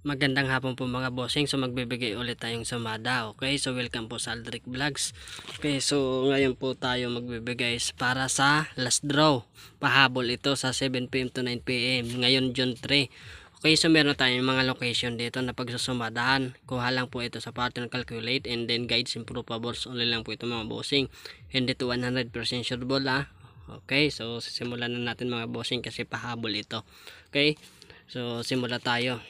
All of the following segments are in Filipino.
Magandang hapon po mga bossing. So magbibigay ulit tayong sumada. Okay? So welcome po sa Aldrick Vlogs. Okay, so ngayon po tayo magbibigay para sa last draw. Pahabol ito sa 7pm to 9pm. Ngayon June 3. Okay, so meron tayong mga location dito na pagsusumadahan. Kuha lang po ito sa pattern calculate and then guides and probables. Only lang po ito mga bossing. Hindi to 100% sure ball ha. Ah. Okay, so sisimulan na natin mga bossing kasi pahabol ito. Okay, so simula tayo.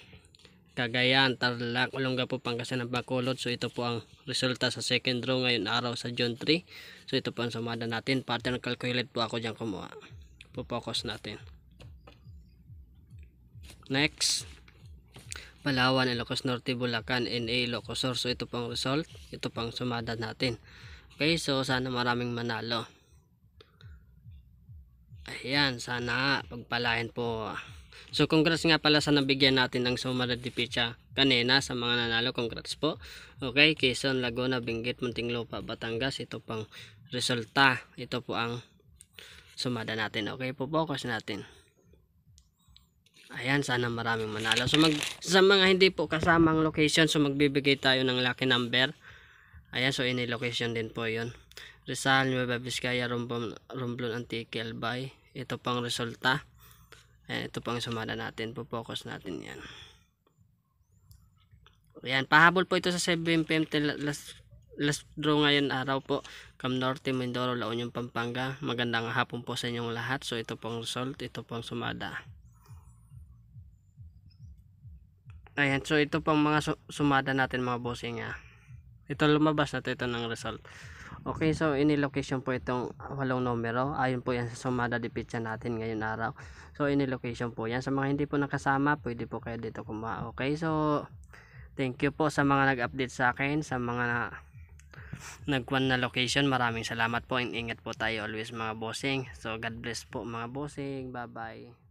Cagayan, Tarlac, Olongapo, Pangasinan, Bacolod. So ito po ang resulta sa second row ngayon araw sa June 3. So ito po ang sumada natin. Pattern calculate po ako diyan kumuha. Pupokus natin. Next. Palawan, Ilocos Norte, Bulacan, NA, Ilocosor. So ito po ang result. Ito po ang sumada natin. Okay, so sana maraming manalo. Ayan, sana pagpalain po. So congrats nga pala sa nabigyan natin ng Sumara de Picha kanina sa mga nanalo. Congrats po. Okay, Quezon, Laguna, Benguet, Muntinglupa, Batangas. Ito pang resulta. Ito po ang sumada natin. Okay po, focus natin. Ayan, sana maraming manalo. So mag, sa mga hindi po kasamang location, so magbibigay tayo ng lucky number. Ayan, so any location din po yon Rizal, Nueva Vizcaya, Romblon, Romblon Antique, Albay. Ito pang resulta eh, ito pang sumala natin. Pupokus natin yan. Ayan, pahabol po ito sa 7pm last, last draw ngayon araw po. Cam Norte, Mindoro, La Union, Pampanga. Magandang hapon po sa inyong lahat. So, ito pong result. Ito pong sumada. Ayan, so ito pang mga sumada natin mga bossing ha. Ah. Ito lumabas na ito, ito ng result. Okay, so inilocation po itong walong numero. Ayon po yan sa sumada dipitsa natin ngayon araw. So inilocation po yan. Sa mga hindi po nakasama, pwede po kayo dito kumuha. Okay, so thank you po sa mga nag-update sa akin, sa mga na nagkuan na location. Maraming salamat po. Ingat po tayo always mga bossing. So God bless po mga bossing. Bye-bye.